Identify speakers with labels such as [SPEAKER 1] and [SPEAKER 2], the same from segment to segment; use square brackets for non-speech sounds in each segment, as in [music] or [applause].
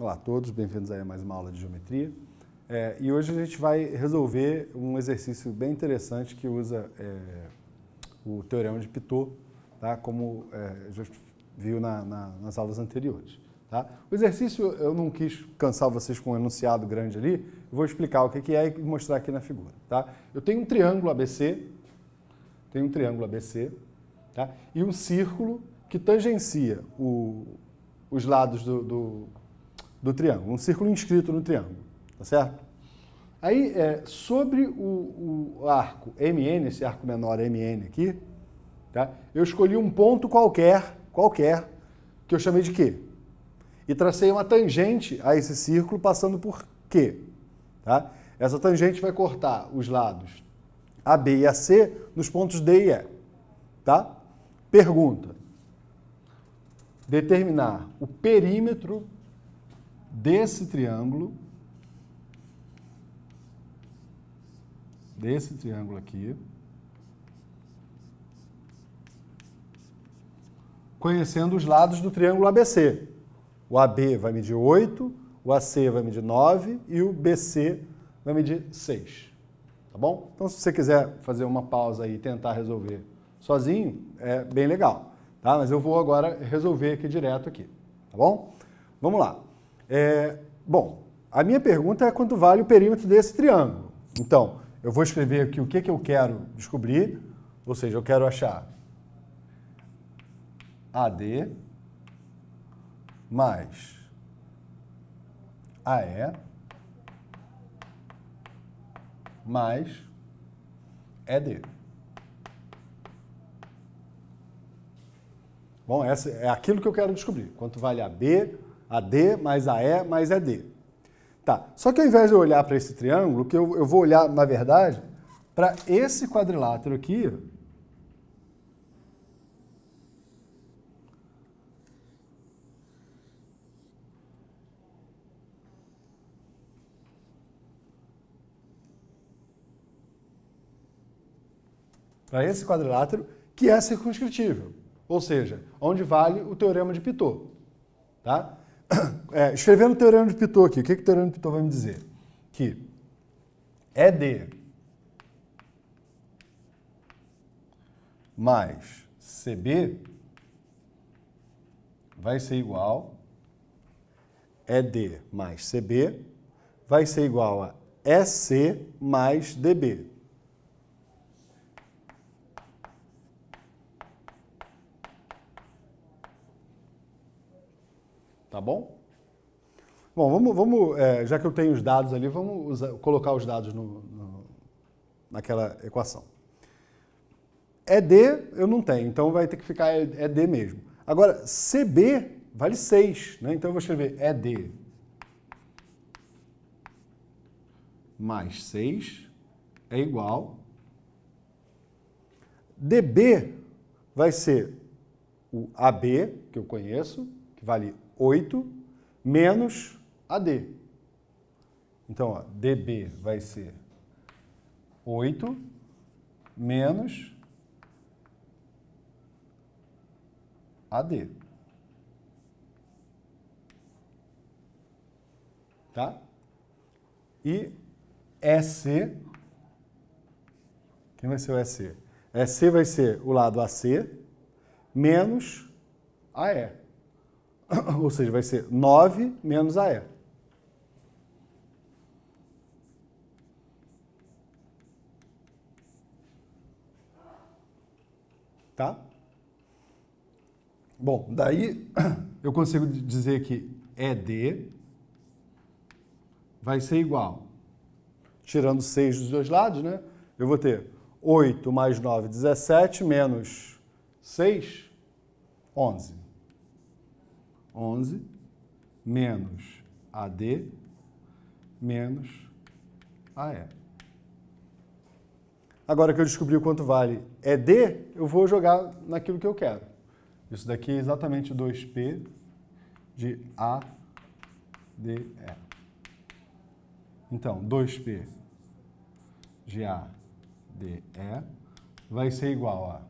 [SPEAKER 1] Olá a todos, bem-vindos a mais uma aula de geometria. É, e hoje a gente vai resolver um exercício bem interessante que usa é, o Teorema de Pitot, tá? como é, a gente viu na, na, nas aulas anteriores. Tá? O exercício, eu não quis cansar vocês com um enunciado grande ali, eu vou explicar o que é e mostrar aqui na figura. Tá? Eu tenho um triângulo ABC, tenho um triângulo ABC, tá? e um círculo que tangencia o, os lados do, do do triângulo, um círculo inscrito no triângulo, tá certo? Aí, é, sobre o, o, arco MN, esse arco menor MN aqui, tá? eu escolhi um ponto qualquer, qualquer, que eu chamei de Q. E tracei uma tangente a esse círculo passando por Q. Tá? Essa tangente vai cortar os lados AB e AC nos pontos D e E. Tá? Pergunta. Determinar o perímetro desse triângulo, desse triângulo aqui, conhecendo os lados do triângulo ABC. O AB vai medir 8, o AC vai medir 9 e o BC vai medir 6. Tá bom? Então, se você quiser fazer uma pausa aí e tentar resolver sozinho, é bem legal. Tá? Mas eu vou agora resolver aqui direto aqui. Tá bom? Vamos lá. É, bom, a minha pergunta é quanto vale o perímetro desse triângulo. Então, eu vou escrever aqui o que, que eu quero descobrir, ou seja, eu quero achar AD mais AE mais ED. Bom, essa é aquilo que eu quero descobrir. Quanto vale AB a D mais a E mais ED, Tá, só que ao invés de eu olhar para esse triângulo, que eu, eu vou olhar, na verdade, para esse quadrilátero aqui, para esse quadrilátero que é circunscritível, ou seja, onde vale o teorema de Pitot. Tá? [coughs] é, escrevendo o Teorema de Pitot aqui, o que, que o Teorema de Pitot vai me dizer? Que é ED mais CB vai ser igual ED é mais CB vai ser igual a EC mais DB. bom? Bom, vamos, vamos é, já que eu tenho os dados ali, vamos usar, colocar os dados no, no, naquela equação. ED é eu não tenho, então vai ter que ficar ED é, é mesmo. Agora, CB vale 6, né? então eu vou escrever ED mais 6 é igual. DB vai ser o AB, que eu conheço, que vale 8 menos AD. Então, ó, DB vai ser 8 menos AD. Tá? E EC, quem vai ser o EC? EC vai ser o lado AC menos AE. [coughs] ou seja, vai ser 9 menos AE. Tá? Bom, daí [coughs] eu consigo dizer que ED vai ser igual, tirando 6 dos dois lados, né? Eu vou ter 8 mais 9, 17, menos 6, 11. 11 menos AD menos AE. Agora que eu descobri o quanto vale ED, eu vou jogar naquilo que eu quero. Isso daqui é exatamente 2P de ADE. Então, 2P de ADE vai ser igual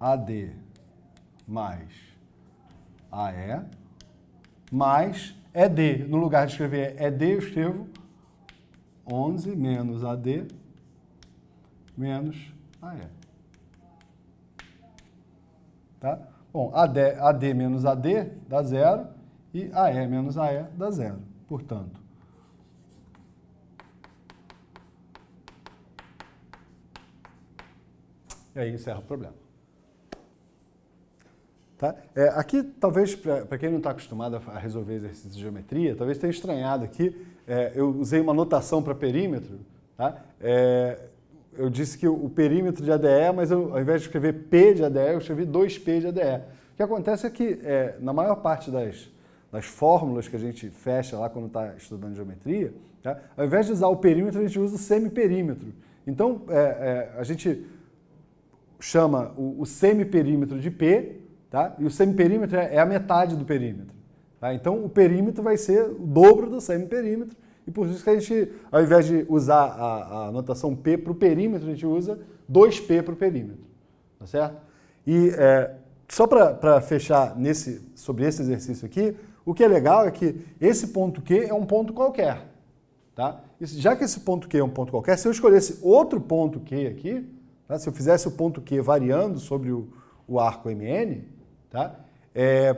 [SPEAKER 1] a AD mais AE, ah, é? mais ED. É no lugar de escrever ED, é eu escrevo 11 menos AD menos AE. Tá? Bom, AD, AD menos AD dá zero e AE menos AE dá zero. Portanto, e aí encerra o problema. Tá? É, aqui, talvez, para quem não está acostumado a resolver exercícios de geometria, talvez tenha estranhado aqui, é, eu usei uma notação para perímetro. Tá? É, eu disse que o perímetro de ADE, mas eu, ao invés de escrever P de ADE, eu escrevi 2P de ADE. O que acontece é que, é, na maior parte das, das fórmulas que a gente fecha lá quando está estudando geometria, tá? ao invés de usar o perímetro, a gente usa o semiperímetro. Então, é, é, a gente chama o, o semiperímetro de P Tá? E o semiperímetro é, é a metade do perímetro. Tá? Então, o perímetro vai ser o dobro do semiperímetro. E por isso que a gente, ao invés de usar a, a notação P para o perímetro, a gente usa 2P para o perímetro. Tá certo? E é, só para fechar nesse, sobre esse exercício aqui, o que é legal é que esse ponto Q é um ponto qualquer. Tá? já que esse ponto Q é um ponto qualquer, se eu escolhesse outro ponto Q aqui, tá? se eu fizesse o ponto Q variando sobre o, o arco MN, Tá? É,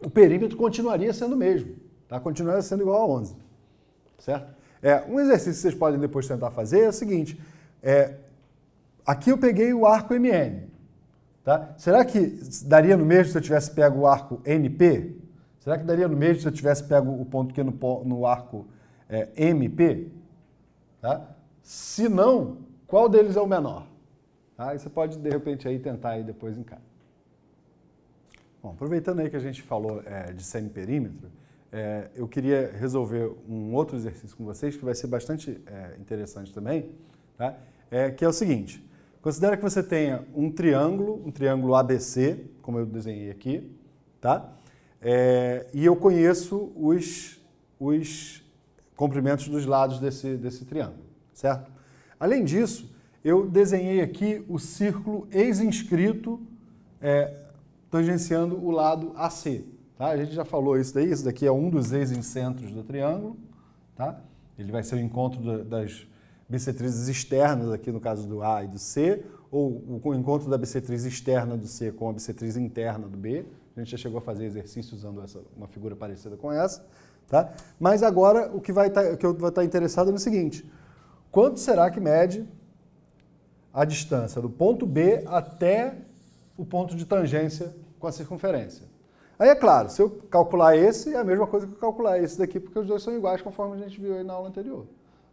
[SPEAKER 1] o perímetro continuaria sendo o mesmo, tá? continuaria sendo igual a 11, certo? É, um exercício que vocês podem depois tentar fazer é o seguinte, é, aqui eu peguei o arco MN, tá? será que daria no mesmo se eu tivesse pego o arco NP? Será que daria no mesmo se eu tivesse pego o ponto Q no, no arco é, MP? Tá? Se não, qual deles é o menor? Tá? você pode, de repente, aí tentar aí depois em casa. Bom, aproveitando aí que a gente falou é, de semiperímetro, é, eu queria resolver um outro exercício com vocês que vai ser bastante é, interessante também, tá? é, que é o seguinte. Considera que você tenha um triângulo, um triângulo ABC, como eu desenhei aqui, tá? É, e eu conheço os, os comprimentos dos lados desse, desse triângulo, certo? Além disso, eu desenhei aqui o círculo ex-inscrito é, tangenciando o lado AC. Tá? A gente já falou isso daí, isso daqui é um dos ex-incentros do triângulo. Tá? Ele vai ser o encontro das bissetrizes externas, aqui no caso do A e do C, ou o encontro da bissetriz externa do C com a bissetriz interna do B. A gente já chegou a fazer exercício usando essa, uma figura parecida com essa. Tá? Mas agora o que, vai tá, que eu vou estar tá interessado é no seguinte: quanto será que mede a distância do ponto B até o ponto de tangência com a circunferência. Aí é claro, se eu calcular esse, é a mesma coisa que eu calcular esse daqui, porque os dois são iguais, conforme a gente viu aí na aula anterior.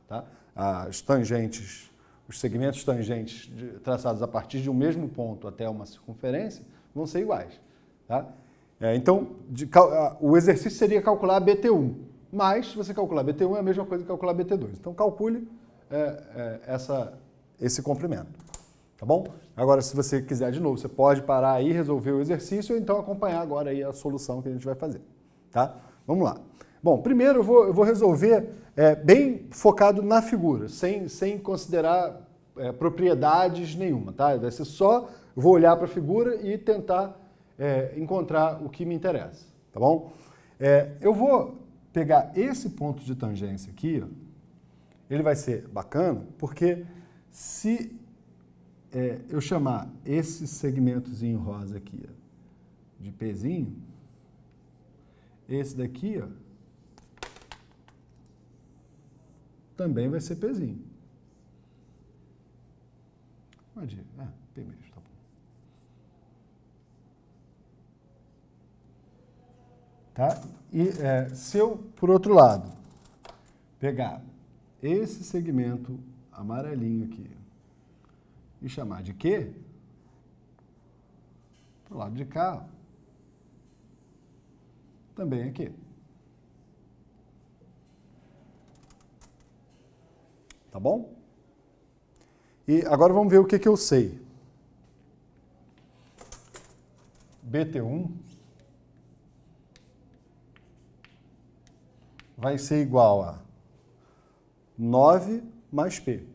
[SPEAKER 1] Tá? As ah, tangentes, os segmentos tangentes de, traçados a partir de um mesmo ponto até uma circunferência vão ser iguais. Tá? É, então, de, ah, o exercício seria calcular BT1, mas se você calcular BT1 é a mesma coisa que calcular BT2. Então, calcule é, é, essa, esse comprimento tá bom? Agora, se você quiser de novo, você pode parar aí, resolver o exercício, ou então acompanhar agora aí a solução que a gente vai fazer, tá? Vamos lá. Bom, primeiro eu vou, eu vou resolver é, bem focado na figura, sem, sem considerar é, propriedades nenhuma, tá? Vai ser só, vou olhar para a figura e tentar é, encontrar o que me interessa, tá bom? É, eu vou pegar esse ponto de tangência aqui, ó, ele vai ser bacana, porque se é, eu chamar esse segmentozinho rosa aqui ó, de pezinho, esse daqui ó, também vai ser pezinho. Pode ir. Ah, P mesmo, tá bom. Tá? E é, se eu, por outro lado, pegar esse segmento amarelinho aqui, e chamar de quê? para o lado de cá. Também aqui. Tá bom? E agora vamos ver o que, que eu sei. BT1 vai ser igual a 9 mais P.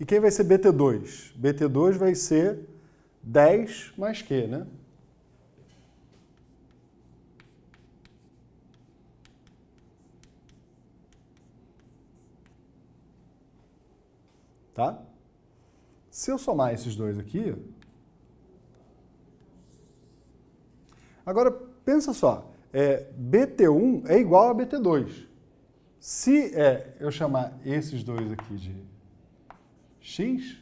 [SPEAKER 1] E quem vai ser BT2? BT2 vai ser 10 mais Q, né? Tá? Se eu somar esses dois aqui... Agora, pensa só. É, BT1 é igual a BT2. Se é, eu chamar esses dois aqui de x.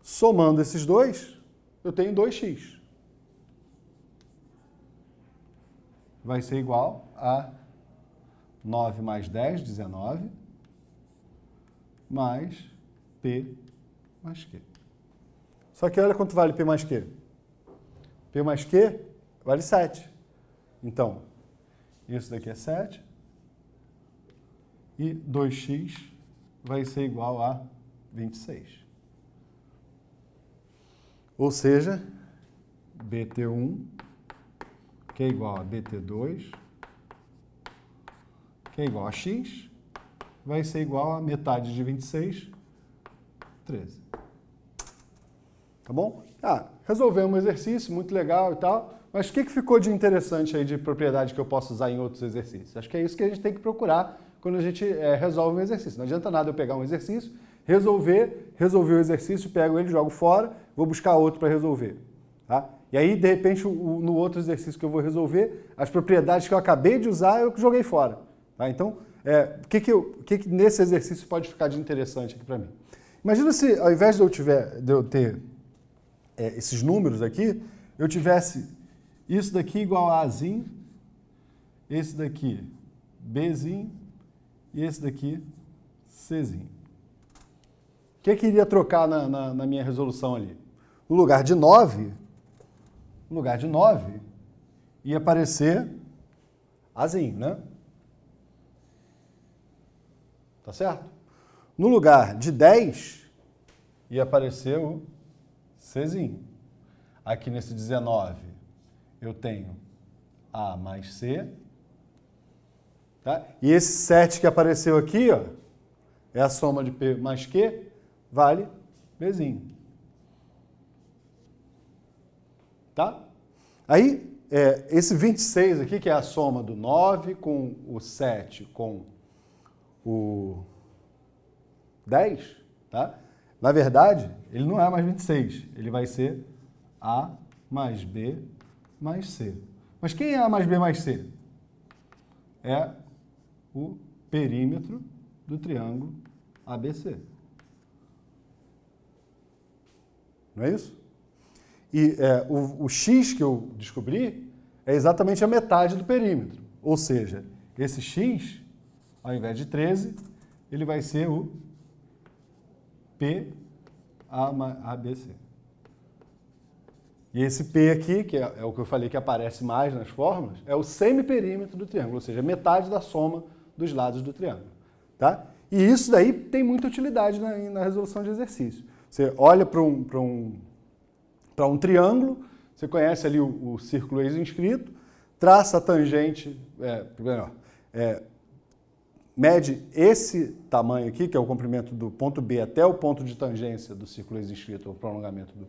[SPEAKER 1] Somando esses dois, eu tenho 2x. Vai ser igual a 9 mais 10, 19, mais P mais Q. Só que olha quanto vale P mais Q. P mais Q vale 7. Então, isso daqui é 7. E 2x vai ser igual a 26. Ou seja, BT1, que é igual a BT2, que é igual a x, vai ser igual a metade de 26, 13. Tá bom? Ah, resolvemos um exercício, muito legal e tal, mas o que, que ficou de interessante aí de propriedade que eu posso usar em outros exercícios? Acho que é isso que a gente tem que procurar quando a gente é, resolve um exercício. Não adianta nada eu pegar um exercício resolver, resolvi o exercício, pego ele, jogo fora, vou buscar outro para resolver. Tá? E aí, de repente, no outro exercício que eu vou resolver, as propriedades que eu acabei de usar, eu joguei fora. Tá? Então, é, o que, que, eu, o que, que nesse exercício pode ficar de interessante aqui para mim? Imagina se, ao invés de eu, tiver, de eu ter é, esses números aqui, eu tivesse isso daqui igual a Azinho, esse daqui Bzinho e esse daqui Czinho. O que eu é queria trocar na, na, na minha resolução ali? No lugar de 9, no lugar de 9, ia aparecer azinho, né? Tá certo? No lugar de 10, ia aparecer o Czinho. Aqui nesse 19, eu tenho A mais C. Tá? E esse 7 que apareceu aqui, ó, é a soma de P mais Q vale Bzinho. Tá? Aí, é, esse 26 aqui, que é a soma do 9 com o 7 com o 10, tá? Na verdade, ele não é mais 26, ele vai ser A mais B mais C. Mas quem é A mais B mais C? É o perímetro do triângulo ABC. não é isso? E é, o, o x que eu descobri é exatamente a metade do perímetro. Ou seja, esse x, ao invés de 13, ele vai ser o PABC. E esse P aqui, que é, é o que eu falei que aparece mais nas fórmulas, é o semiperímetro do triângulo, ou seja, metade da soma dos lados do triângulo. Tá? E isso daí tem muita utilidade na, na resolução de exercícios. Você olha para um, um, um triângulo, você conhece ali o, o círculo ex-inscrito, traça a tangente, é, melhor, é, mede esse tamanho aqui, que é o comprimento do ponto B até o ponto de tangência do círculo ex-inscrito, o prolongamento do,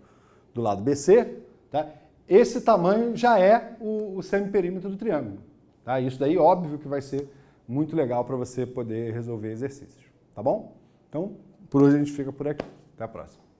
[SPEAKER 1] do lado BC, tá? esse tamanho já é o, o semiperímetro do triângulo. Tá? Isso daí, óbvio, que vai ser muito legal para você poder resolver exercícios. Tá bom? Então, por hoje a gente fica por aqui. Até a próxima.